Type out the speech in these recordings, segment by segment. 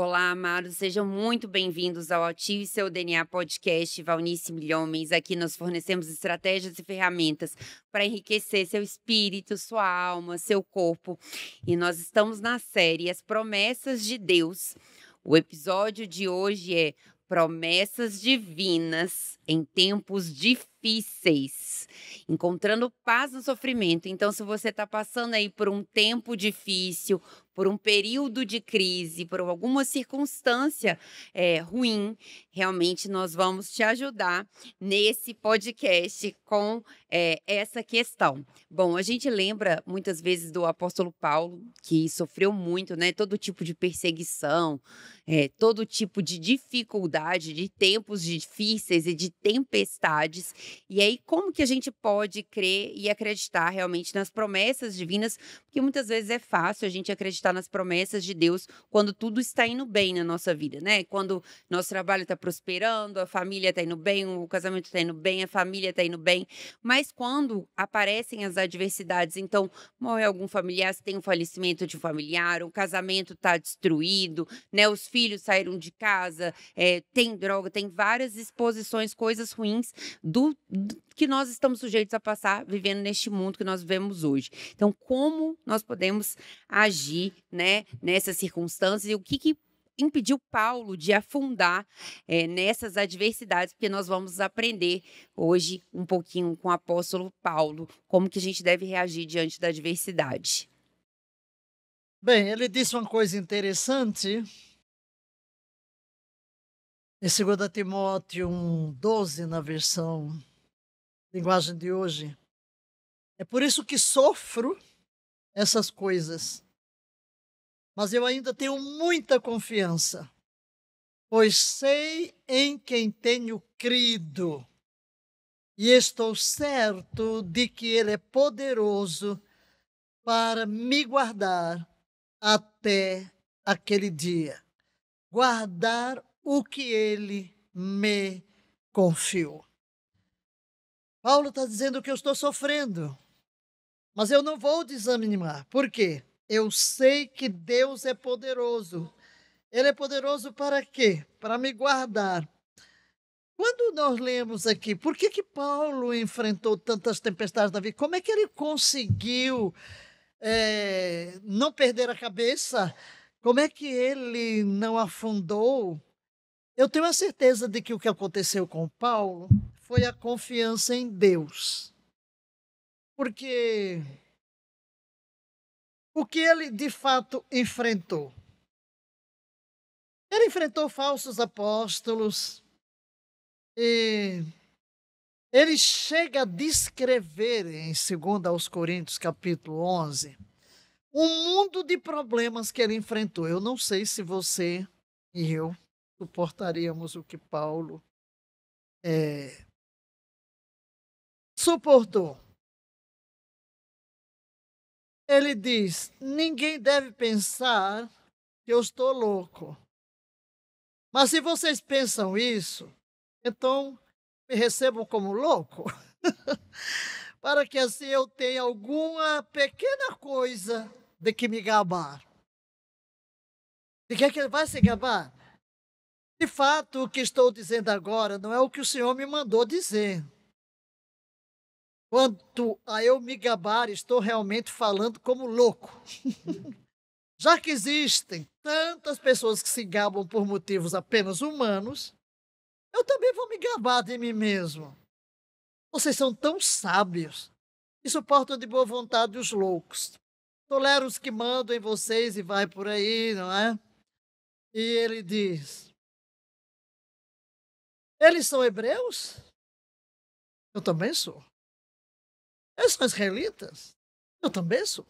Olá, amados, sejam muito bem-vindos ao Ative Seu DNA Podcast Valnice Milhomens. Aqui nós fornecemos estratégias e ferramentas para enriquecer seu espírito, sua alma, seu corpo. E nós estamos na série As Promessas de Deus. O episódio de hoje é Promessas Divinas em Tempos Difíceis. Encontrando paz no sofrimento. Então, se você está passando aí por um tempo difícil, por um período de crise, por alguma circunstância é, ruim, realmente nós vamos te ajudar nesse podcast com é, é, essa questão. Bom, a gente lembra muitas vezes do apóstolo Paulo, que sofreu muito, né? Todo tipo de perseguição, é, todo tipo de dificuldade, de tempos difíceis e de tempestades. E aí, como que a gente pode crer e acreditar realmente nas promessas divinas? Porque muitas vezes é fácil a gente acreditar nas promessas de Deus quando tudo está indo bem na nossa vida, né? Quando nosso trabalho está prosperando, a família está indo bem, o casamento está indo bem, a família está indo bem. Mas mas quando aparecem as adversidades, então morre algum familiar, se tem um falecimento de um familiar, o casamento está destruído, né? Os filhos saíram de casa, é, tem droga, tem várias exposições, coisas ruins do, do que nós estamos sujeitos a passar vivendo neste mundo que nós vivemos hoje. Então, como nós podemos agir, né, nessas circunstâncias e o que, que impediu Paulo de afundar é, nessas adversidades, porque nós vamos aprender hoje um pouquinho com o apóstolo Paulo, como que a gente deve reagir diante da adversidade. Bem, ele disse uma coisa interessante em 2 Timóteo 1, 12, na versão linguagem de hoje. É por isso que sofro essas coisas mas eu ainda tenho muita confiança, pois sei em quem tenho crido e estou certo de que Ele é poderoso para me guardar até aquele dia guardar o que Ele me confiou. Paulo está dizendo que eu estou sofrendo, mas eu não vou desanimar. Por quê? Eu sei que Deus é poderoso. Ele é poderoso para quê? Para me guardar. Quando nós lemos aqui, por que, que Paulo enfrentou tantas tempestades na vida? Como é que ele conseguiu é, não perder a cabeça? Como é que ele não afundou? Eu tenho a certeza de que o que aconteceu com Paulo foi a confiança em Deus. Porque o que ele de fato enfrentou. Ele enfrentou falsos apóstolos e ele chega a descrever em 2 aos Coríntios capítulo 11 um mundo de problemas que ele enfrentou. Eu não sei se você e eu suportaríamos o que Paulo é, suportou. Ele diz: ninguém deve pensar que eu estou louco. Mas se vocês pensam isso, então me recebam como louco, para que assim eu tenha alguma pequena coisa de que me gabar. De que é que ele vai se gabar? De fato, o que estou dizendo agora não é o que o Senhor me mandou dizer. Quanto a eu me gabar, estou realmente falando como louco. Já que existem tantas pessoas que se gabam por motivos apenas humanos, eu também vou me gabar de mim mesmo. Vocês são tão sábios e suportam de boa vontade os loucos. Tolera os que mandam em vocês e vai por aí, não é? E ele diz: Eles são hebreus? Eu também sou. Eles são israelitas. Eu também sou.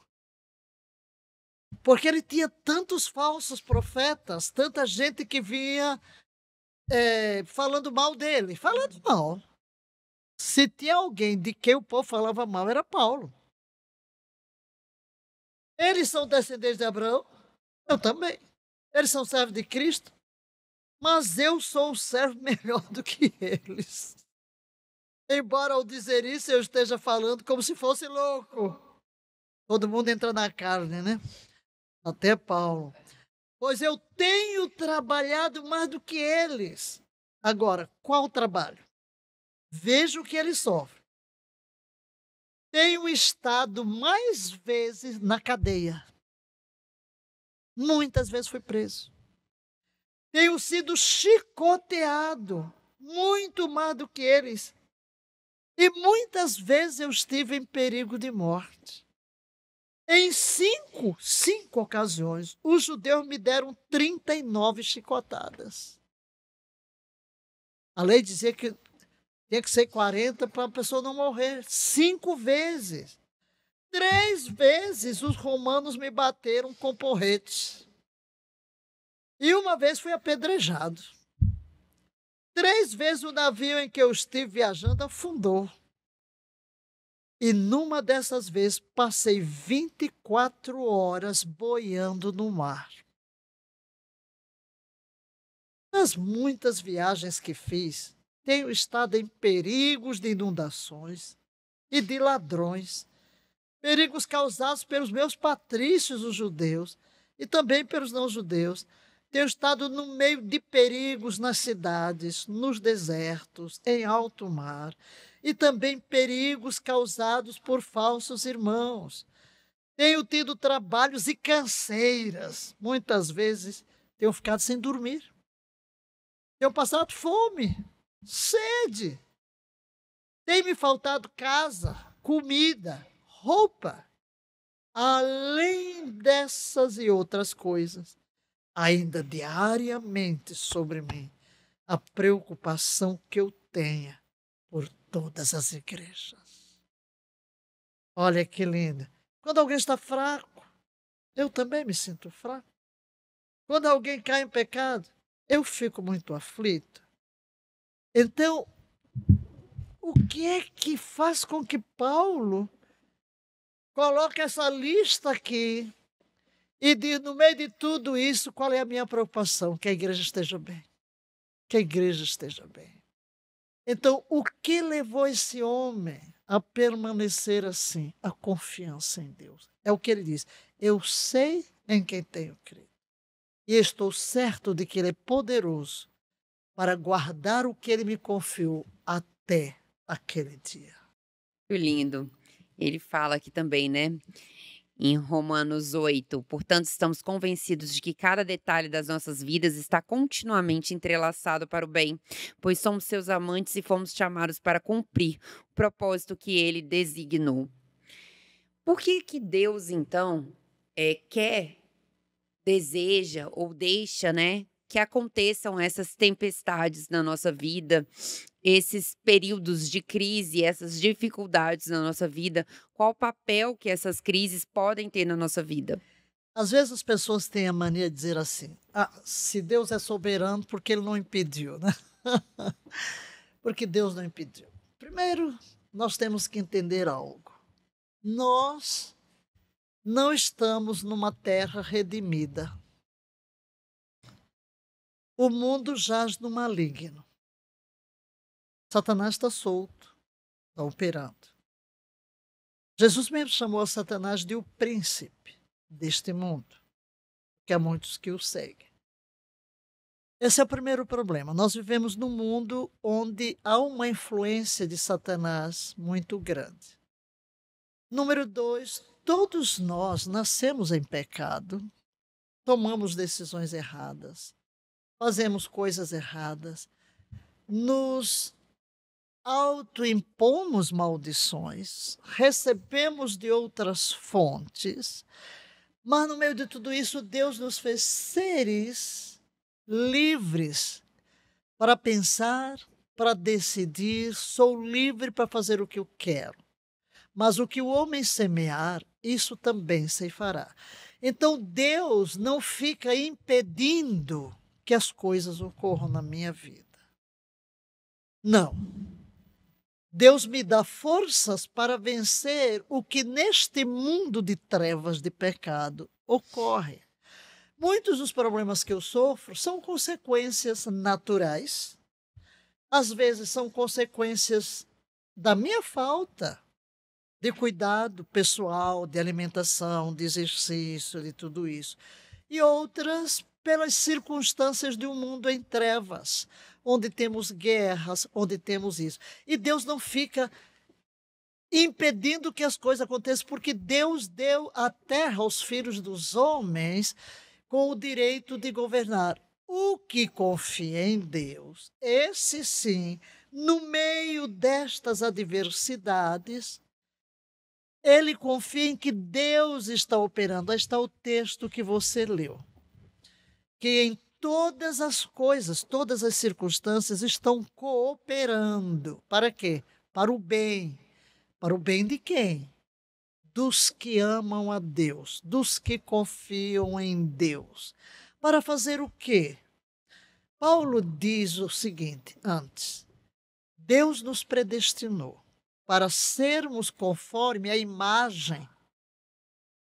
Porque ele tinha tantos falsos profetas, tanta gente que vinha é, falando mal dele. Falando mal. Se tinha alguém de quem o povo falava mal, era Paulo. Eles são descendentes de Abraão. Eu também. Eles são servos de Cristo. Mas eu sou um servo melhor do que eles. Embora ao dizer isso eu esteja falando como se fosse louco. Todo mundo entra na carne, né? Até Paulo. Pois eu tenho trabalhado mais do que eles. Agora, qual o trabalho? Veja o que eles sofrem. Tenho estado mais vezes na cadeia. Muitas vezes fui preso. Tenho sido chicoteado, muito mais do que eles. E muitas vezes eu estive em perigo de morte. Em cinco, cinco ocasiões, os judeus me deram 39 chicotadas. A lei dizia que tinha que ser 40 para a pessoa não morrer. Cinco vezes. Três vezes os romanos me bateram com porretes. E uma vez fui apedrejado. Três vezes o navio em que eu estive viajando afundou. E numa dessas vezes passei 24 horas boiando no mar. Nas muitas viagens que fiz, tenho estado em perigos de inundações e de ladrões, perigos causados pelos meus patrícios, os judeus, e também pelos não-judeus, tenho estado no meio de perigos nas cidades, nos desertos, em alto mar, e também perigos causados por falsos irmãos. Tenho tido trabalhos e canseiras. Muitas vezes tenho ficado sem dormir. Tenho passado fome, sede. Tem me faltado casa, comida, roupa. Além dessas e outras coisas, ainda diariamente sobre mim a preocupação que eu tenha por todas as igrejas. Olha que lindo. Quando alguém está fraco, eu também me sinto fraco. Quando alguém cai em pecado, eu fico muito aflito. Então, o que é que faz com que Paulo coloque essa lista aqui e diz, no meio de tudo isso, qual é a minha preocupação? Que a igreja esteja bem. Que a igreja esteja bem. Então, o que levou esse homem a permanecer assim? A confiança em Deus. É o que ele diz. Eu sei em quem tenho crido. E estou certo de que ele é poderoso para guardar o que ele me confiou até aquele dia. Que lindo. Ele fala aqui também, né? em Romanos 8. Portanto, estamos convencidos de que cada detalhe das nossas vidas está continuamente entrelaçado para o bem, pois somos seus amantes e fomos chamados para cumprir o propósito que ele designou. Por que, que Deus, então, é, quer, deseja ou deixa né, que aconteçam essas tempestades na nossa vida, esses períodos de crise, essas dificuldades na nossa vida, qual o papel que essas crises podem ter na nossa vida? Às vezes as pessoas têm a mania de dizer assim: ah, se Deus é soberano, porque ele não impediu, né? porque Deus não impediu. Primeiro, nós temos que entender algo. Nós não estamos numa terra redimida. O mundo jaz no maligno. Satanás está solto, está operando. Jesus mesmo chamou Satanás de o príncipe deste mundo, porque há muitos que o seguem. Esse é o primeiro problema. Nós vivemos num mundo onde há uma influência de Satanás muito grande. Número dois, todos nós nascemos em pecado, tomamos decisões erradas, fazemos coisas erradas, nos autoimpomos maldições, recebemos de outras fontes, mas no meio de tudo isso, Deus nos fez seres livres para pensar, para decidir, sou livre para fazer o que eu quero. Mas o que o homem semear, isso também se fará. Então Deus não fica impedindo que as coisas ocorram na minha vida. Não. Deus me dá forças para vencer o que neste mundo de trevas de pecado ocorre. Muitos dos problemas que eu sofro são consequências naturais, às vezes são consequências da minha falta de cuidado pessoal, de alimentação, de exercício, de tudo isso. E outras pelas circunstâncias de um mundo em trevas, onde temos guerras, onde temos isso. E Deus não fica impedindo que as coisas aconteçam, porque Deus deu a terra aos filhos dos homens com o direito de governar. O que confia em Deus, esse sim, no meio destas adversidades, ele confia em que Deus está operando. Aí está o texto que você leu que em todas as coisas, todas as circunstâncias estão cooperando. Para quê? Para o bem. Para o bem de quem? Dos que amam a Deus, dos que confiam em Deus. Para fazer o quê? Paulo diz o seguinte antes: Deus nos predestinou para sermos conforme a imagem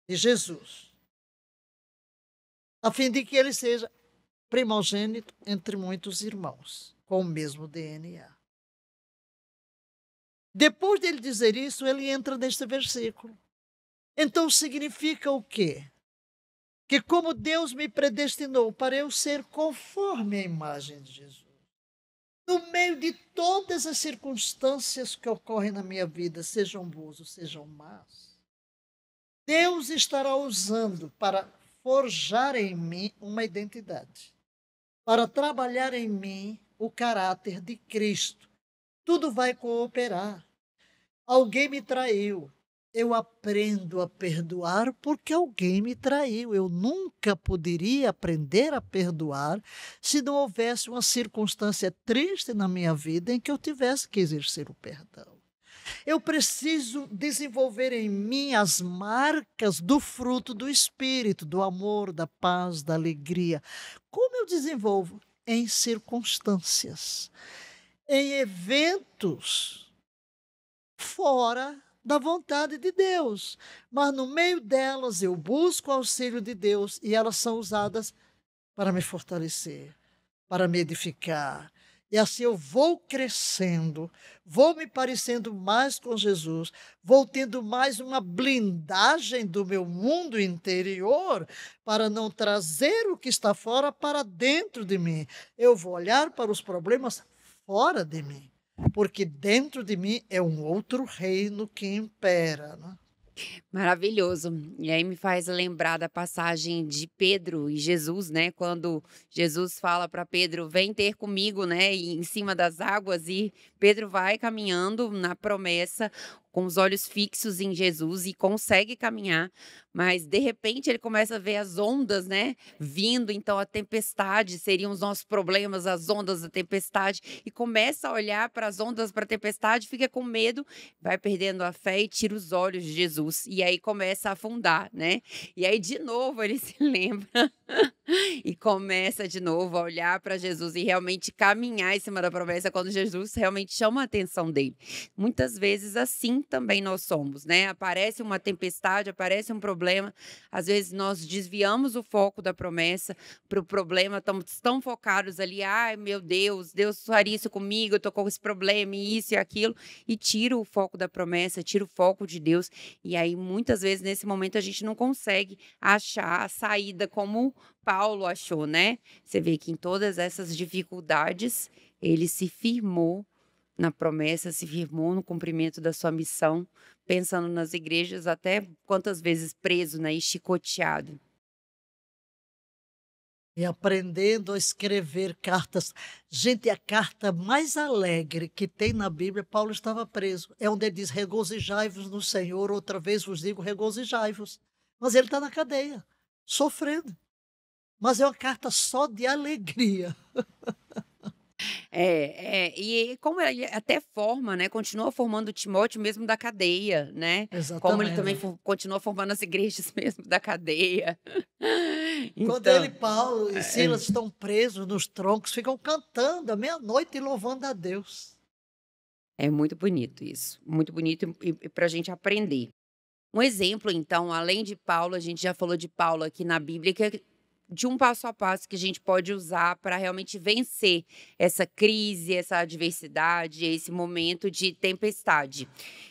de Jesus a fim de que ele seja primogênito entre muitos irmãos, com o mesmo DNA. Depois dele dizer isso, ele entra neste versículo. Então significa o quê? Que como Deus me predestinou para eu ser conforme a imagem de Jesus, no meio de todas as circunstâncias que ocorrem na minha vida, sejam boas ou sejam más, Deus estará usando para forjar em mim uma identidade, para trabalhar em mim o caráter de Cristo. Tudo vai cooperar. Alguém me traiu. Eu aprendo a perdoar porque alguém me traiu. Eu nunca poderia aprender a perdoar se não houvesse uma circunstância triste na minha vida em que eu tivesse que exercer o perdão. Eu preciso desenvolver em mim as marcas do fruto do Espírito, do amor, da paz, da alegria. Como eu desenvolvo? Em circunstâncias, em eventos fora da vontade de Deus. Mas no meio delas eu busco o auxílio de Deus e elas são usadas para me fortalecer, para me edificar, e assim eu vou crescendo, vou me parecendo mais com Jesus, vou tendo mais uma blindagem do meu mundo interior para não trazer o que está fora para dentro de mim. Eu vou olhar para os problemas fora de mim, porque dentro de mim é um outro reino que impera. Né? Maravilhoso. E aí me faz lembrar da passagem de Pedro e Jesus, né? Quando Jesus fala para Pedro, vem ter comigo, né? E em cima das águas, e Pedro vai caminhando na promessa com os olhos fixos em Jesus e consegue caminhar, mas de repente ele começa a ver as ondas, né, vindo, então a tempestade seriam os nossos problemas, as ondas da tempestade, e começa a olhar para as ondas, para a tempestade, fica com medo, vai perdendo a fé e tira os olhos de Jesus, e aí começa a afundar, né? E aí de novo ele se lembra e começa de novo a olhar para Jesus e realmente caminhar em cima da promessa quando Jesus realmente chama a atenção dele. Muitas vezes assim também nós somos, né? Aparece uma tempestade, aparece um problema, às vezes nós desviamos o foco da promessa para o problema, estamos tão focados ali, ai meu Deus, Deus faria isso comigo, eu tô com esse problema, isso e aquilo, e tira o foco da promessa, tira o foco de Deus, e aí muitas vezes nesse momento a gente não consegue achar a saída como Paulo achou, né? Você vê que em todas essas dificuldades ele se firmou na promessa, se firmou no cumprimento da sua missão, pensando nas igrejas, até quantas vezes preso né, e chicoteado. E aprendendo a escrever cartas. Gente, a carta mais alegre que tem na Bíblia, Paulo estava preso. É onde ele diz: regozijai-vos no Senhor, outra vez vos digo, regozijai-vos. Mas ele está na cadeia, sofrendo mas é uma carta só de alegria. É, é, e como ele até forma, né? Continua formando o Timóteo mesmo da cadeia, né? Exatamente. Como ele também for, continua formando as igrejas mesmo da cadeia. Então, Quando ele, Paulo e é, Silas é... estão presos nos troncos, ficam cantando à meia-noite e louvando a Deus. É muito bonito isso, muito bonito e, e para a gente aprender. Um exemplo, então, além de Paulo, a gente já falou de Paulo aqui na Bíblia, que é de um passo a passo que a gente pode usar para realmente vencer essa crise, essa adversidade, esse momento de tempestade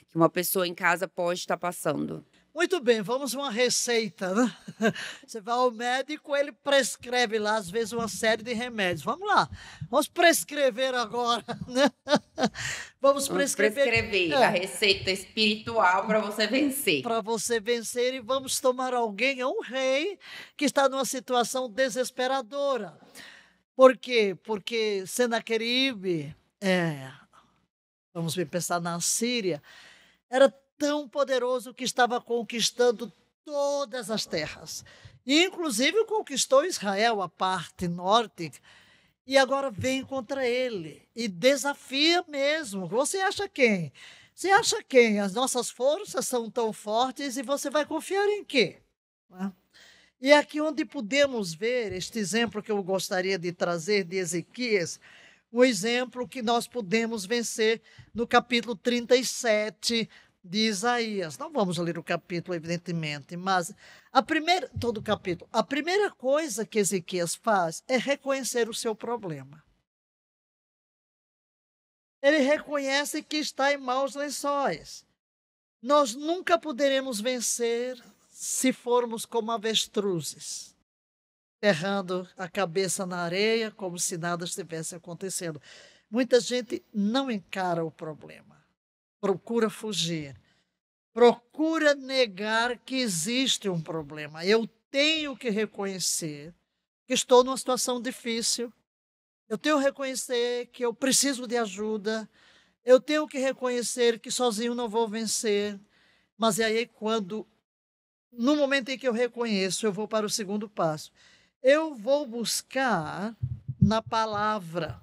que uma pessoa em casa pode estar tá passando? Muito bem, vamos uma receita, né? Você vai ao médico, ele prescreve lá, às vezes, uma série de remédios. Vamos lá, vamos prescrever agora, né? Vamos, vamos prescrever, prescrever é. a receita espiritual para você vencer. Para você vencer, e vamos tomar alguém, é um rei, que está numa situação desesperadora. Por quê? Porque Senaqueribe, é, vamos pensar na Síria, era tão poderoso que estava conquistando todas as terras. E, inclusive conquistou Israel, a parte norte, e agora vem contra ele e desafia mesmo. Você acha quem? Você acha quem? As nossas forças são tão fortes e você vai confiar em quê? É? E aqui onde podemos ver este exemplo que eu gostaria de trazer de Ezequias, um exemplo que nós podemos vencer no capítulo 37, de Isaías. Não vamos ler o capítulo, evidentemente, mas a primeira, todo o capítulo. A primeira coisa que Ezequias faz é reconhecer o seu problema. Ele reconhece que está em maus lençóis. Nós nunca poderemos vencer se formos como avestruzes, errando a cabeça na areia como se nada estivesse acontecendo. Muita gente não encara o problema procura fugir, procura negar que existe um problema. Eu tenho que reconhecer que estou numa situação difícil, eu tenho que reconhecer que eu preciso de ajuda, eu tenho que reconhecer que sozinho não vou vencer. Mas é aí quando, no momento em que eu reconheço, eu vou para o segundo passo. Eu vou buscar na palavra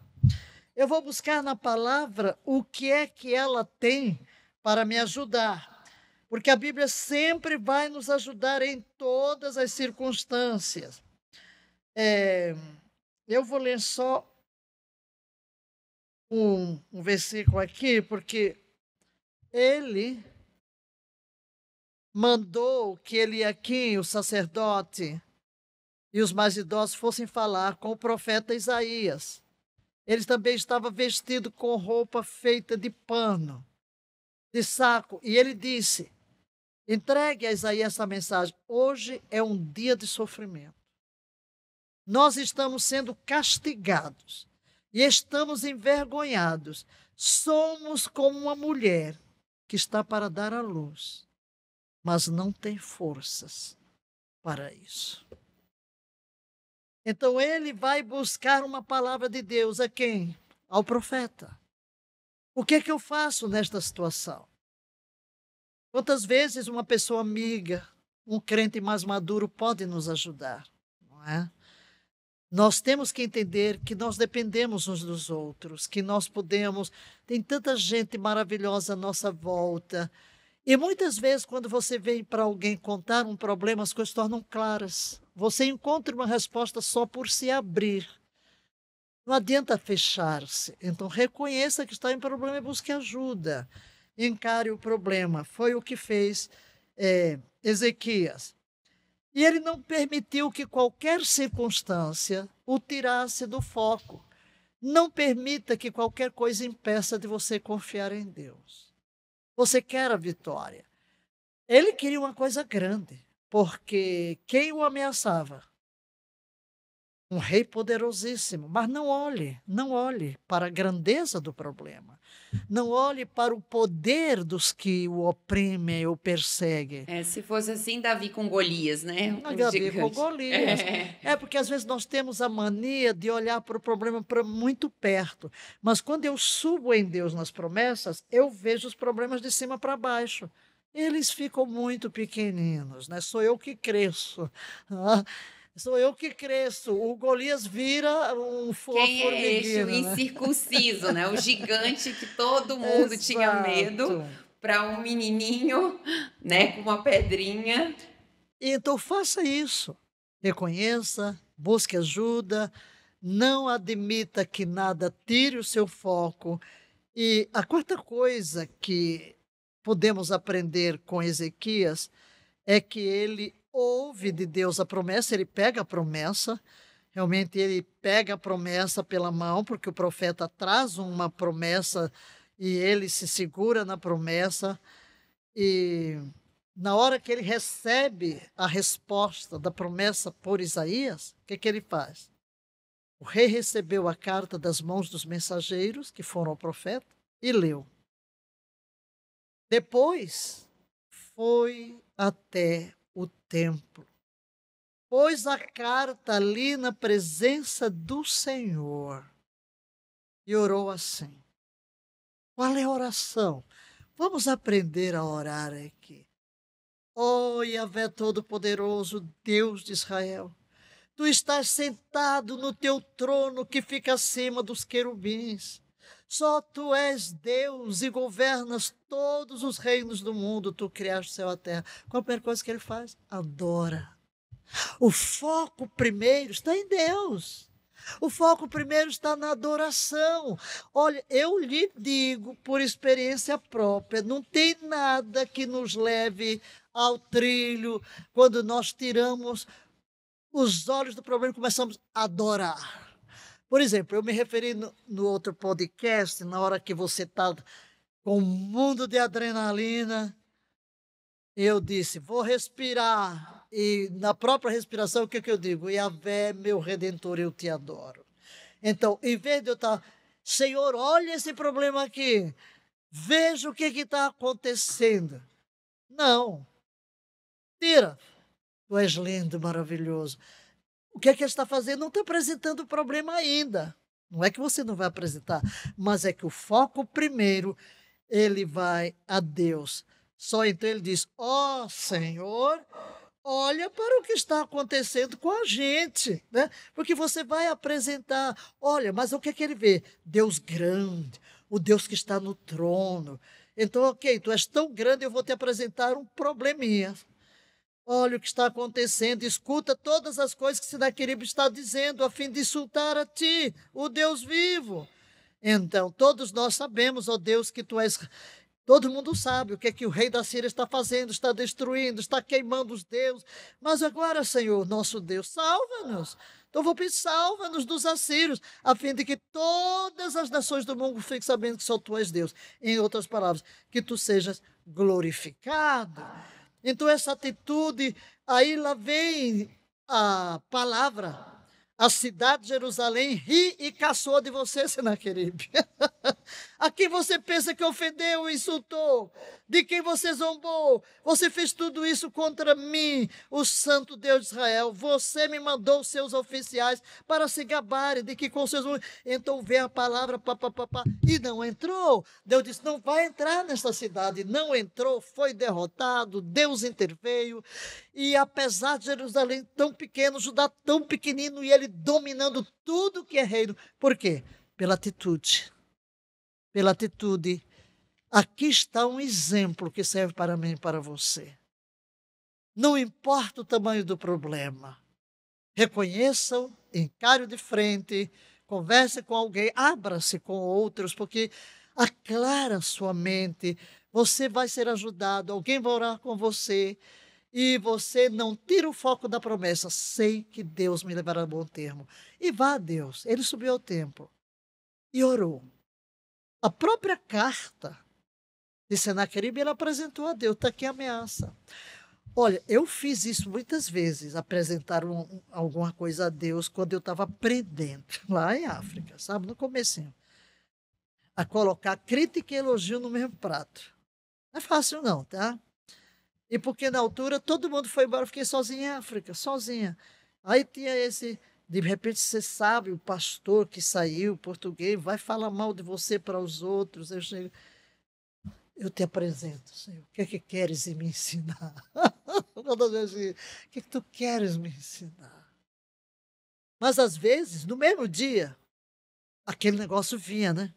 eu vou buscar na palavra o que é que ela tem para me ajudar. Porque a Bíblia sempre vai nos ajudar em todas as circunstâncias. É, eu vou ler só um, um versículo aqui, porque ele mandou que Eliakim, o sacerdote, e os mais idosos fossem falar com o profeta Isaías. Ele também estava vestido com roupa feita de pano, de saco. E ele disse: entregue a Isaías essa mensagem. Hoje é um dia de sofrimento. Nós estamos sendo castigados e estamos envergonhados. Somos como uma mulher que está para dar à luz, mas não tem forças para isso. Então ele vai buscar uma palavra de Deus a quem? Ao profeta. O que é que eu faço nesta situação? Quantas vezes uma pessoa amiga, um crente mais maduro pode nos ajudar, não é? Nós temos que entender que nós dependemos uns dos outros, que nós podemos. Tem tanta gente maravilhosa à nossa volta e muitas vezes, quando você vem para alguém contar um problema, as coisas tornam claras. Você encontra uma resposta só por se abrir. Não adianta fechar-se. Então, reconheça que está em problema e busque ajuda. Encare o problema. Foi o que fez é, Ezequias. E ele não permitiu que qualquer circunstância o tirasse do foco. Não permita que qualquer coisa impeça de você confiar em Deus. Você quer a vitória. Ele queria uma coisa grande, porque quem o ameaçava? um rei poderosíssimo, mas não olhe, não olhe para a grandeza do problema. Não olhe para o poder dos que o oprimem ou perseguem. É, se fosse assim, Davi com Golias, né? Ah, um Davi gigante. com Golias. É. é. porque às vezes nós temos a mania de olhar para o problema para muito perto. Mas quando eu subo em Deus nas promessas, eu vejo os problemas de cima para baixo. Eles ficam muito pequeninos, né? Sou eu que cresço. Sou eu que cresço. O Golias vira um fofo Quem É esse, né? incircunciso, né? O gigante que todo mundo Exato. tinha medo para um menininho, né, com uma pedrinha. Então faça isso. Reconheça, busque ajuda, não admita que nada tire o seu foco. E a quarta coisa que podemos aprender com Ezequias é que ele ouve de Deus a promessa, ele pega a promessa, realmente ele pega a promessa pela mão, porque o profeta traz uma promessa e ele se segura na promessa. E na hora que ele recebe a resposta da promessa por Isaías, o que, que ele faz? O rei recebeu a carta das mãos dos mensageiros que foram ao profeta e leu. Depois foi até o templo. Pôs a carta ali na presença do Senhor e orou assim. Qual é a oração? Vamos aprender a orar aqui. oh, Yahvé Todo-Poderoso, Deus de Israel, tu estás sentado no teu trono que fica acima dos querubins. Só tu és Deus e governas todos os reinos do mundo, tu criaste o céu e a terra. Qual a primeira coisa que ele faz? Adora. O foco primeiro está em Deus. O foco primeiro está na adoração. Olha, eu lhe digo por experiência própria: não tem nada que nos leve ao trilho quando nós tiramos os olhos do problema e começamos a adorar. Por exemplo, eu me referi no, no outro podcast, na hora que você está com um mundo de adrenalina, eu disse, vou respirar. E na própria respiração, o que, que eu digo? Yahvé, meu redentor, eu te adoro. Então, em vez de eu estar, tá, Senhor, olha esse problema aqui, veja o que está acontecendo. Não. Tira. Tu és lindo, maravilhoso. O que é que ele está fazendo? Não está apresentando o problema ainda. Não é que você não vai apresentar, mas é que o foco primeiro ele vai a Deus. Só então ele diz: Ó oh, Senhor, olha para o que está acontecendo com a gente, né? Porque você vai apresentar, olha, mas o que é que ele vê? Deus grande, o Deus que está no trono. Então, ok, tu és tão grande, eu vou te apresentar um probleminha. Olha o que está acontecendo, escuta todas as coisas que Sinaqueribe está dizendo, a fim de insultar a ti, o Deus vivo. Então, todos nós sabemos, ó Deus, que tu és. Todo mundo sabe o que é que o rei da Síria está fazendo, está destruindo, está queimando os deuses. Mas agora, Senhor, nosso Deus, salva-nos. Então vou pedir, salva-nos dos assírios, a fim de que todas as nações do mundo fiquem sabendo que só tu és Deus. Em outras palavras, que tu sejas glorificado. Então, essa atitude, aí lá vem a palavra a cidade de Jerusalém ri e caçou de você, Senaqueribe. a quem você pensa que ofendeu, insultou, de quem você zombou, você fez tudo isso contra mim, o santo Deus de Israel. Você me mandou seus oficiais para se gabarem de que com seus... Então vem a palavra, papapá, e não entrou. Deus disse, não vai entrar nesta cidade. Não entrou, foi derrotado, Deus interveio. E apesar de Jerusalém tão pequeno, Judá tão pequenino e ele dominando tudo que é reino. Por quê? Pela atitude. Pela atitude. Aqui está um exemplo que serve para mim e para você. Não importa o tamanho do problema. Reconheçam, encare de frente, converse com alguém, abra-se com outros, porque aclara sua mente. Você vai ser ajudado, alguém vai orar com você e você não tira o foco da promessa, sei que Deus me levará a bom termo. E vá a Deus. Ele subiu ao templo e orou. A própria carta de Senaqueribe ele apresentou a Deus, está aqui a ameaça. Olha, eu fiz isso muitas vezes, apresentar um, alguma coisa a Deus quando eu estava aprendendo lá em África, sabe, no comecinho. A colocar crítica e elogio no mesmo prato. Não é fácil não, tá? E porque na altura todo mundo foi embora, eu fiquei sozinha em África, sozinha. Aí tinha esse. De repente você sabe, o pastor que saiu, português, vai falar mal de você para os outros. Eu chego. Eu te apresento, Senhor. O que é que queres me ensinar? o que, é que tu queres me ensinar? Mas às vezes, no mesmo dia, aquele negócio vinha, né?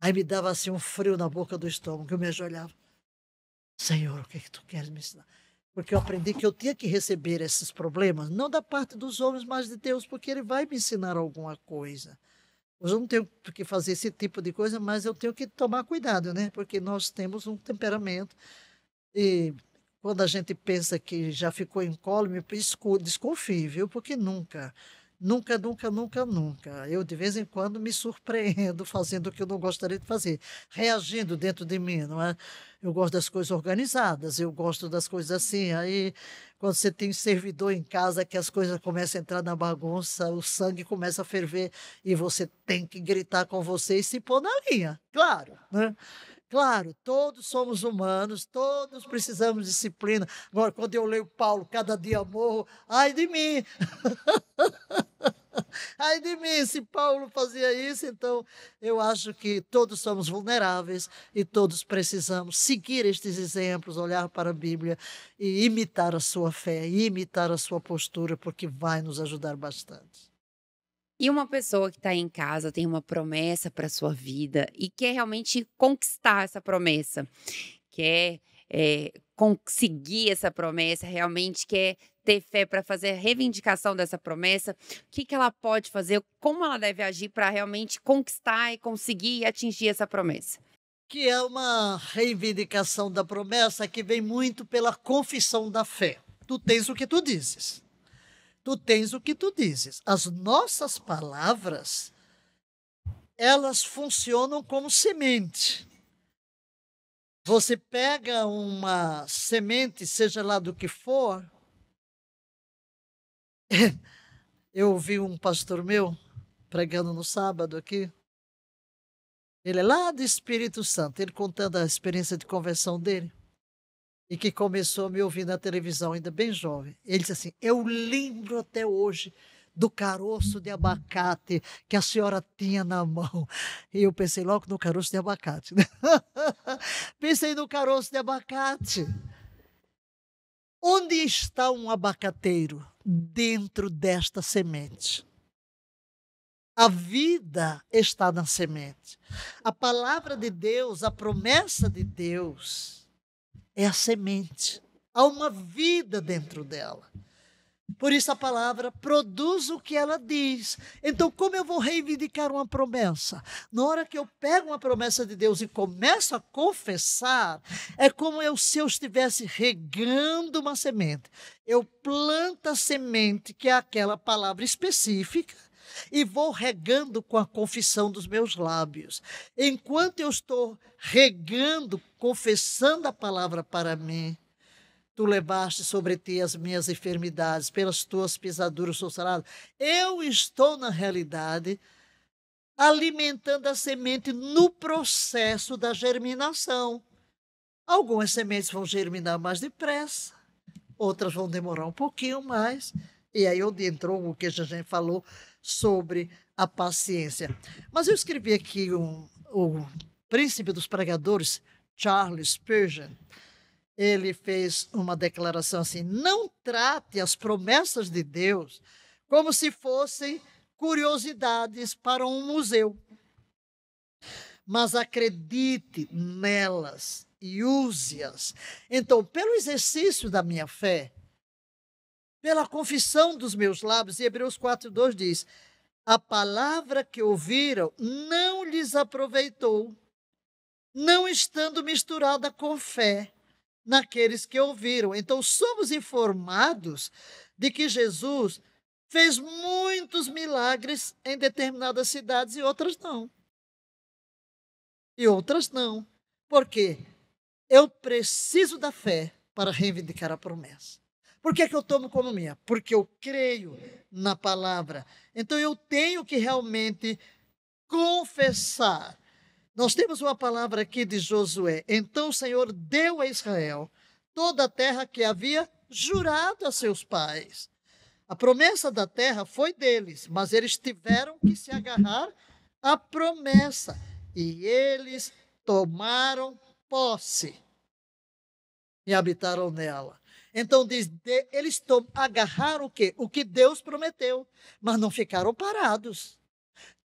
Aí me dava assim um frio na boca do estômago, eu me ajoelhava. Senhor, o que, é que tu queres me ensinar? Porque eu aprendi que eu tinha que receber esses problemas, não da parte dos homens, mas de Deus, porque Ele vai me ensinar alguma coisa. Hoje eu não tenho que fazer esse tipo de coisa, mas eu tenho que tomar cuidado, né? Porque nós temos um temperamento. E quando a gente pensa que já ficou incólume, desconfie, viu? Porque nunca. Nunca, nunca, nunca, nunca. Eu, de vez em quando, me surpreendo fazendo o que eu não gostaria de fazer, reagindo dentro de mim, não é? Eu gosto das coisas organizadas, eu gosto das coisas assim. Aí, quando você tem um servidor em casa, que as coisas começam a entrar na bagunça, o sangue começa a ferver e você tem que gritar com você e se pôr na linha, claro, né? Claro, todos somos humanos, todos precisamos de disciplina. Agora, quando eu leio Paulo, cada dia morro, ai de mim! Ai de mim, se Paulo fazia isso, então eu acho que todos somos vulneráveis e todos precisamos seguir estes exemplos, olhar para a Bíblia e imitar a sua fé, imitar a sua postura, porque vai nos ajudar bastante. E uma pessoa que está em casa tem uma promessa para sua vida e quer realmente conquistar essa promessa, quer é, conseguir essa promessa, realmente quer ter fé para fazer a reivindicação dessa promessa, o que, que ela pode fazer, como ela deve agir para realmente conquistar e conseguir atingir essa promessa? Que é uma reivindicação da promessa que vem muito pela confissão da fé. Tu tens o que tu dizes. Tu tens o que tu dizes. As nossas palavras, elas funcionam como semente. Você pega uma semente, seja lá do que for, eu ouvi um pastor meu pregando no sábado aqui. Ele é lá do Espírito Santo, ele contando a experiência de conversão dele e que começou a me ouvir na televisão ainda bem jovem. Ele disse assim: Eu lembro até hoje do caroço de abacate que a senhora tinha na mão. E eu pensei logo no caroço de abacate. Né? pensei no caroço de abacate. Onde está um abacateiro? dentro desta semente. A vida está na semente. A palavra de Deus, a promessa de Deus, é a semente. Há uma vida dentro dela. Por isso a palavra produz o que ela diz. Então, como eu vou reivindicar uma promessa? Na hora que eu pego uma promessa de Deus e começo a confessar, é como eu, se eu estivesse regando uma semente. Eu planto a semente, que é aquela palavra específica, e vou regando com a confissão dos meus lábios. Enquanto eu estou regando, confessando a palavra para mim, Tu levaste sobre ti as minhas enfermidades, pelas tuas pisaduras sou sarado. Eu estou, na realidade, alimentando a semente no processo da germinação. Algumas sementes vão germinar mais depressa, outras vão demorar um pouquinho mais. E aí onde entrou o que a gente falou sobre a paciência. Mas eu escrevi aqui um, o príncipe dos pregadores, Charles Spurgeon ele fez uma declaração assim: não trate as promessas de Deus como se fossem curiosidades para um museu, mas acredite nelas e use-as. Então, pelo exercício da minha fé, pela confissão dos meus lábios, e Hebreus 4,2 diz: a palavra que ouviram não lhes aproveitou, não estando misturada com fé naqueles que ouviram. Então, somos informados de que Jesus fez muitos milagres em determinadas cidades e outras não. E outras não. Por quê? Eu preciso da fé para reivindicar a promessa. Por que, é que eu tomo como minha? Porque eu creio na palavra. Então eu tenho que realmente confessar nós temos uma palavra aqui de Josué. Então o Senhor deu a Israel toda a terra que havia jurado a seus pais. A promessa da terra foi deles, mas eles tiveram que se agarrar à promessa. E eles tomaram posse e habitaram nela. Então diz, de, eles agarraram o quê? O que Deus prometeu, mas não ficaram parados.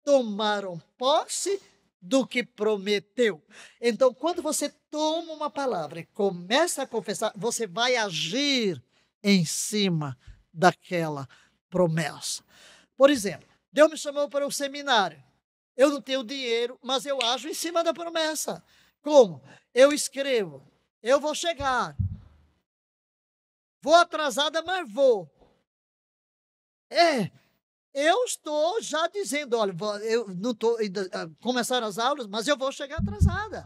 Tomaram posse do que prometeu. Então, quando você toma uma palavra e começa a confessar, você vai agir em cima daquela promessa. Por exemplo, Deus me chamou para o seminário. Eu não tenho dinheiro, mas eu ajo em cima da promessa. Como? Eu escrevo, eu vou chegar. Vou atrasada, mas vou. É, eu estou já dizendo, olha, eu não estou ah, começaram as aulas, mas eu vou chegar atrasada.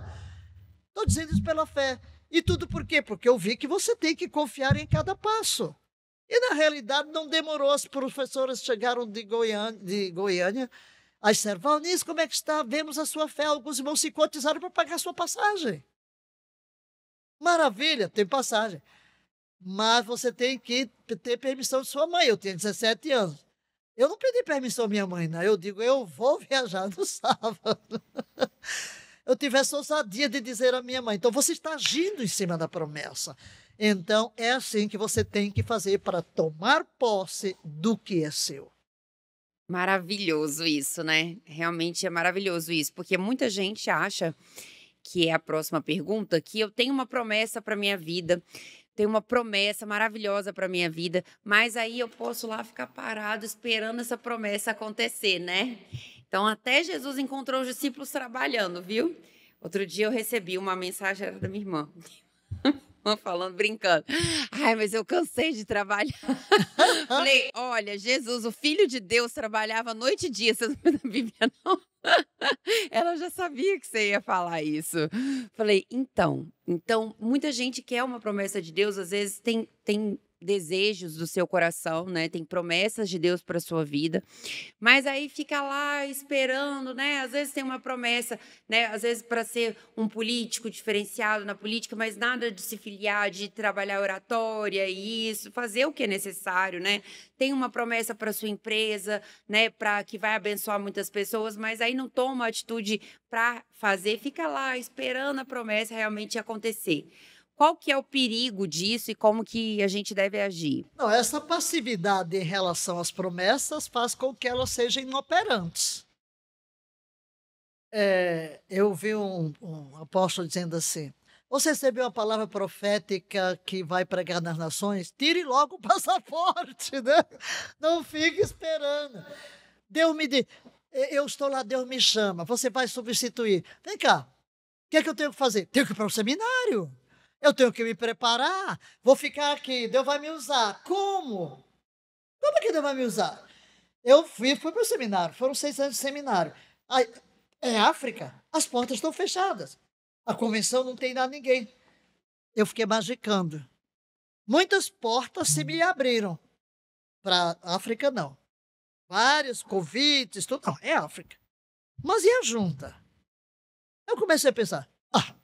Estou dizendo isso pela fé. E tudo por quê? Porque eu vi que você tem que confiar em cada passo. E na realidade não demorou, as professoras chegaram de Goiânia, de Goiânia as como é que está? Vemos a sua fé. Alguns irmãos se cotizaram para pagar a sua passagem. Maravilha, tem passagem. Mas você tem que ter permissão de sua mãe. Eu tenho 17 anos. Eu não pedi permissão à minha mãe, não. Eu digo, eu vou viajar no sábado. eu tivesse ousadia de dizer à minha mãe, então você está agindo em cima da promessa. Então é assim que você tem que fazer para tomar posse do que é seu. Maravilhoso isso, né? Realmente é maravilhoso isso, porque muita gente acha que é a próxima pergunta que eu tenho uma promessa para minha vida tem uma promessa maravilhosa para minha vida, mas aí eu posso lá ficar parado esperando essa promessa acontecer, né? Então, até Jesus encontrou os discípulos trabalhando, viu? Outro dia eu recebi uma mensagem da minha irmã. falando, brincando. Ai, mas eu cansei de trabalhar. Falei, olha, Jesus, o Filho de Deus trabalhava noite e dia. Vocês não na Bíblia, não? Ela já sabia que você ia falar isso. Falei, então, então, muita gente quer uma promessa de Deus, às vezes tem, tem desejos do seu coração, né? Tem promessas de Deus para sua vida. Mas aí fica lá esperando, né? Às vezes tem uma promessa, né? Às vezes para ser um político diferenciado na política, mas nada de se filiar, de trabalhar oratória e isso, fazer o que é necessário, né? Tem uma promessa para sua empresa, né, para que vai abençoar muitas pessoas, mas aí não toma atitude para fazer, fica lá esperando a promessa realmente acontecer. Qual que é o perigo disso e como que a gente deve agir? Não, essa passividade em relação às promessas faz com que elas sejam inoperantes. É, eu vi um, um apóstolo dizendo assim: você recebeu a palavra profética que vai pregar nas nações? Tire logo o passaporte, né? Não fique esperando. Deus me diz, eu estou lá, Deus me chama, você vai substituir. Vem cá, o que é que eu tenho que fazer? Tenho que ir para o um seminário. Eu tenho que me preparar. Vou ficar aqui. Deus vai me usar. Como? Como que Deus vai me usar? Eu fui, fui para o seminário. Foram seis anos de seminário. Aí, é África. As portas estão fechadas. A convenção não tem nada ninguém. Eu fiquei magicando. Muitas portas se me abriram. Para África, não. Vários convites, tudo. Não, é África. Mas e a junta? Eu comecei a pensar: ah,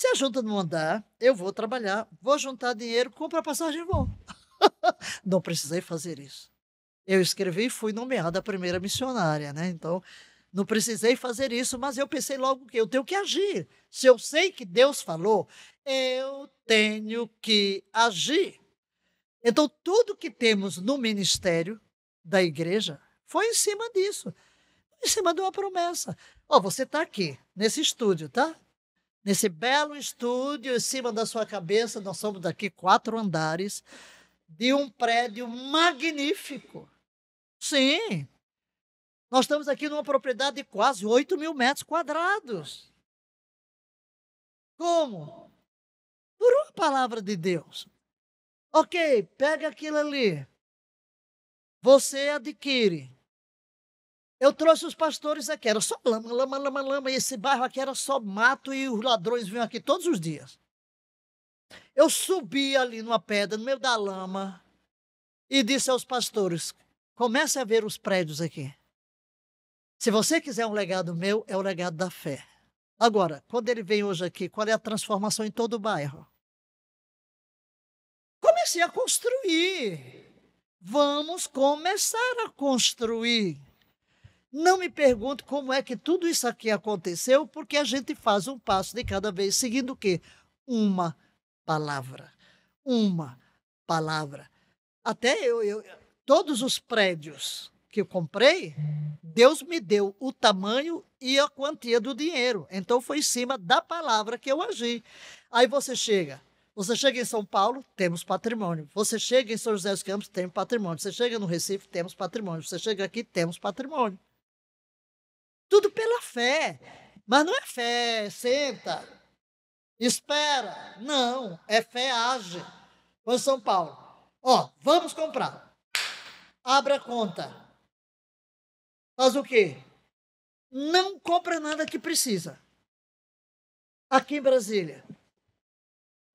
se a junta não andar, eu vou trabalhar, vou juntar dinheiro, compro a passagem e vou. não precisei fazer isso. Eu escrevi e fui nomeada a primeira missionária, né? Então, não precisei fazer isso, mas eu pensei logo que eu tenho que agir. Se eu sei que Deus falou, eu tenho que agir. Então, tudo que temos no ministério da igreja foi em cima disso em cima de uma promessa. Ó, oh, você está aqui, nesse estúdio, tá? nesse belo estúdio, em cima da sua cabeça, nós somos daqui quatro andares, de um prédio magnífico. Sim, nós estamos aqui numa propriedade de quase 8 mil metros quadrados. Como? Por uma palavra de Deus. Ok, pega aquilo ali. Você adquire eu trouxe os pastores aqui, era só lama, lama, lama, lama. E esse bairro aqui era só mato e os ladrões vinham aqui todos os dias. Eu subi ali numa pedra, no meio da lama, e disse aos pastores: comece a ver os prédios aqui. Se você quiser um legado meu, é o legado da fé. Agora, quando ele vem hoje aqui, qual é a transformação em todo o bairro? Comecei a construir. Vamos começar a construir. Não me pergunte como é que tudo isso aqui aconteceu, porque a gente faz um passo de cada vez, seguindo o quê? Uma palavra. Uma palavra. Até eu, eu todos os prédios que eu comprei, Deus me deu o tamanho e a quantia do dinheiro. Então foi em cima da palavra que eu agi. Aí você chega, você chega em São Paulo, temos patrimônio. Você chega em São José dos Campos, temos patrimônio. Você chega no Recife, temos patrimônio. Você chega aqui, temos patrimônio. Tudo pela fé. Mas não é fé, senta, espera. Não, é fé, age. Foi São Paulo. Ó, vamos comprar. Abra a conta. Faz o quê? Não compra nada que precisa. Aqui em Brasília,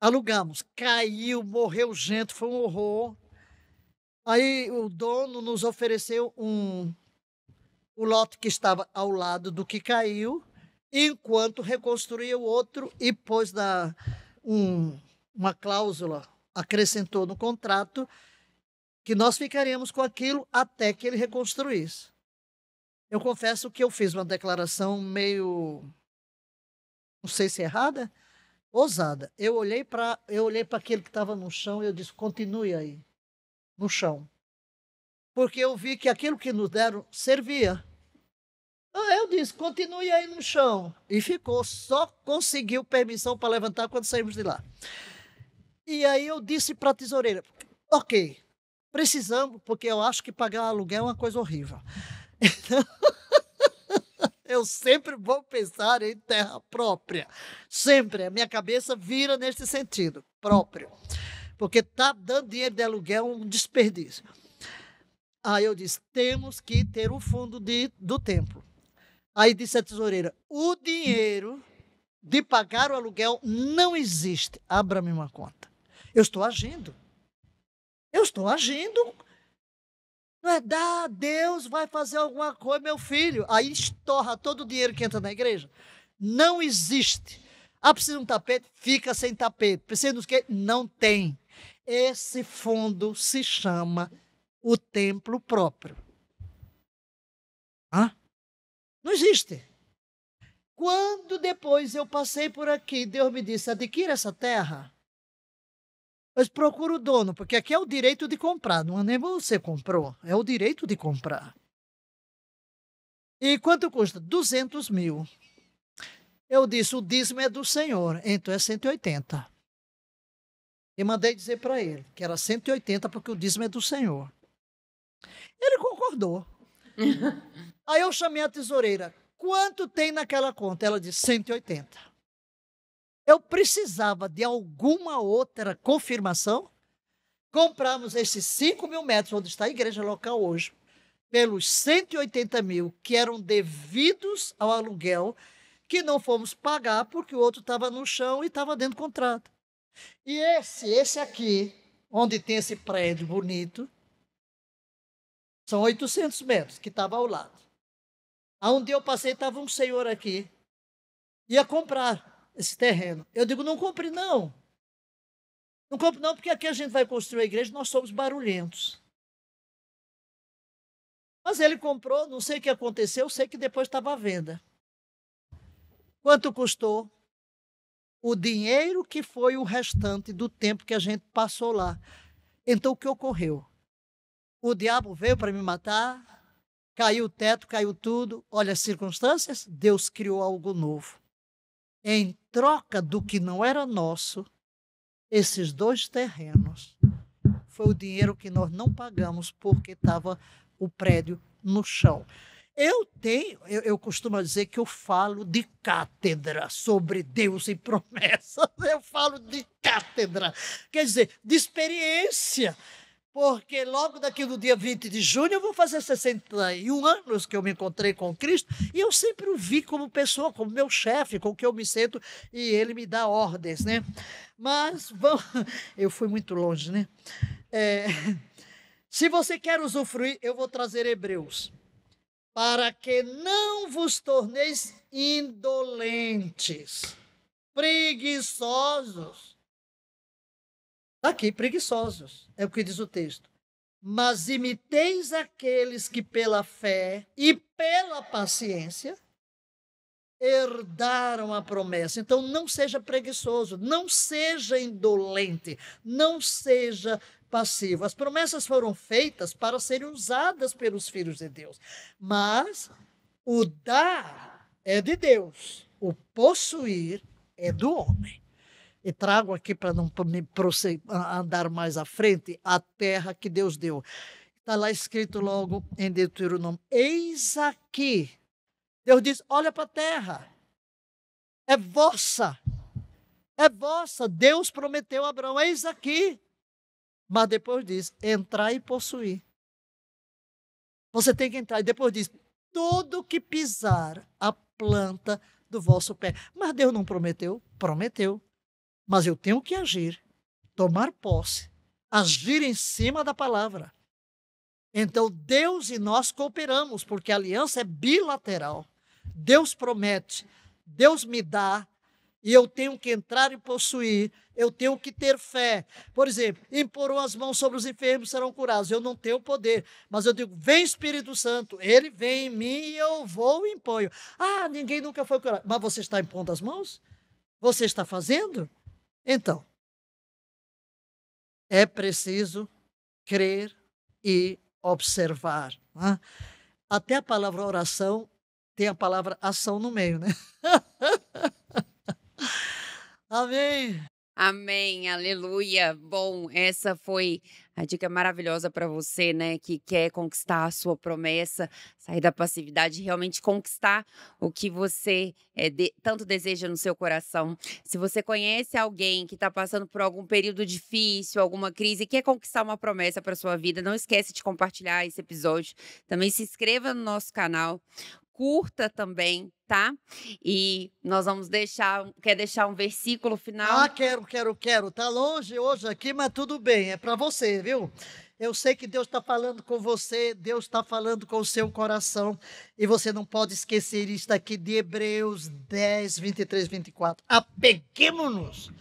alugamos. Caiu, morreu gente, foi um horror. Aí o dono nos ofereceu um o lote que estava ao lado do que caiu, enquanto reconstruía o outro e pôs da um, uma cláusula, acrescentou no contrato que nós ficaríamos com aquilo até que ele reconstruísse. Eu confesso que eu fiz uma declaração meio, não sei se é errada, ousada. Eu olhei para eu olhei para aquele que estava no chão e eu disse: continue aí, no chão porque eu vi que aquilo que nos deram servia. Ah, eu disse, continue aí no chão. E ficou, só conseguiu permissão para levantar quando saímos de lá. E aí eu disse para a tesoureira, ok, precisamos, porque eu acho que pagar aluguel é uma coisa horrível. Então, eu sempre vou pensar em terra própria. Sempre. A minha cabeça vira nesse sentido, próprio. Porque tá dando dinheiro de aluguel é um desperdício. Aí eu disse: temos que ter o fundo de, do templo. Aí disse a tesoureira: o dinheiro de pagar o aluguel não existe. Abra-me uma conta. Eu estou agindo. Eu estou agindo. Não é, dá, Deus vai fazer alguma coisa, meu filho. Aí estorra todo o dinheiro que entra na igreja. Não existe. Ah, precisa de um tapete? Fica sem tapete. Precisa um que? Não tem. Esse fundo se chama o templo próprio. Hã? Não existe. Quando depois eu passei por aqui, Deus me disse: adquira essa terra. Mas procura o dono, porque aqui é o direito de comprar, não é nem você comprou, é o direito de comprar. E quanto custa? 200 mil. Eu disse: o dízimo é do Senhor, então é 180. E mandei dizer para ele que era 180 porque o dízimo é do Senhor. Ele concordou. Aí eu chamei a tesoureira. Quanto tem naquela conta? Ela disse 180. Eu precisava de alguma outra confirmação. Compramos esses 5 mil metros, onde está a igreja local hoje, pelos 180 mil que eram devidos ao aluguel, que não fomos pagar porque o outro estava no chão e estava dentro do contrato. E esse, esse aqui, onde tem esse prédio bonito, são 800 metros que estava ao lado. Aonde eu passei, estava um senhor aqui. Ia comprar esse terreno. Eu digo, não compre não. Não compre não, porque aqui a gente vai construir a igreja, nós somos barulhentos. Mas ele comprou, não sei o que aconteceu, sei que depois estava à venda. Quanto custou? O dinheiro que foi o restante do tempo que a gente passou lá. Então, o que ocorreu? o diabo veio para me matar, caiu o teto, caiu tudo. Olha as circunstâncias, Deus criou algo novo. Em troca do que não era nosso, esses dois terrenos foi o dinheiro que nós não pagamos porque estava o prédio no chão. Eu tenho, eu, eu, costumo dizer que eu falo de cátedra sobre Deus e promessas. Eu falo de cátedra, quer dizer, de experiência porque logo daqui no dia 20 de junho eu vou fazer 61 anos que eu me encontrei com Cristo e eu sempre o vi como pessoa, como meu chefe, com que eu me sento e ele me dá ordens, né? Mas vamos... eu fui muito longe, né? É... Se você quer usufruir, eu vou trazer Hebreus. Para que não vos torneis indolentes, preguiçosos, Aqui, preguiçosos, é o que diz o texto. Mas imiteis aqueles que pela fé e pela paciência herdaram a promessa. Então não seja preguiçoso, não seja indolente, não seja passivo. As promessas foram feitas para serem usadas pelos filhos de Deus, mas o dar é de Deus, o possuir é do homem e trago aqui para não me andar mais à frente, a terra que Deus deu. Está lá escrito logo em Deuteronômio: Eis aqui. Deus diz: olha para a terra, é vossa, é vossa. Deus prometeu a Abraão: eis aqui. Mas depois diz: entrar e possuir. Você tem que entrar. E depois diz: Tudo que pisar a planta do vosso pé. Mas Deus não prometeu? Prometeu. Mas eu tenho que agir, tomar posse, agir em cima da palavra. Então, Deus e nós cooperamos, porque a aliança é bilateral. Deus promete, Deus me dá, e eu tenho que entrar e possuir, eu tenho que ter fé. Por exemplo, impor as mãos sobre os enfermos, serão curados. Eu não tenho poder, mas eu digo: vem Espírito Santo, ele vem em mim e eu vou e imponho. Ah, ninguém nunca foi curado. Mas você está impondo as mãos? Você está fazendo? Então, é preciso crer e observar. Né? Até a palavra oração tem a palavra ação no meio, né? Amém. Amém, aleluia. Bom, essa foi a dica maravilhosa para você, né, que quer conquistar a sua promessa, sair da passividade e realmente conquistar o que você é, de, tanto deseja no seu coração. Se você conhece alguém que está passando por algum período difícil, alguma crise, e quer conquistar uma promessa para sua vida, não esquece de compartilhar esse episódio. Também se inscreva no nosso canal curta também, tá? E nós vamos deixar, quer deixar um versículo final? Ah, quero, quero, quero. Tá longe hoje aqui, mas tudo bem, é para você, viu? Eu sei que Deus está falando com você, Deus está falando com o seu coração, e você não pode esquecer isto aqui de Hebreus 10, 23, 24. Apeguemos-nos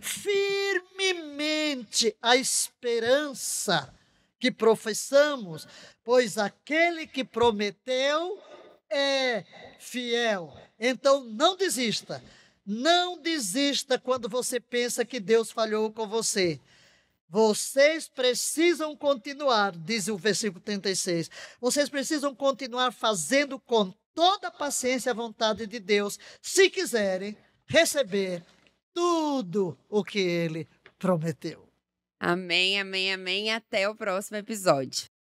firmemente à esperança que professamos, pois aquele que prometeu é fiel. Então não desista. Não desista quando você pensa que Deus falhou com você. Vocês precisam continuar, diz o versículo 36. Vocês precisam continuar fazendo com toda a paciência a vontade de Deus, se quiserem receber tudo o que ele prometeu. Amém, amém, amém. Até o próximo episódio.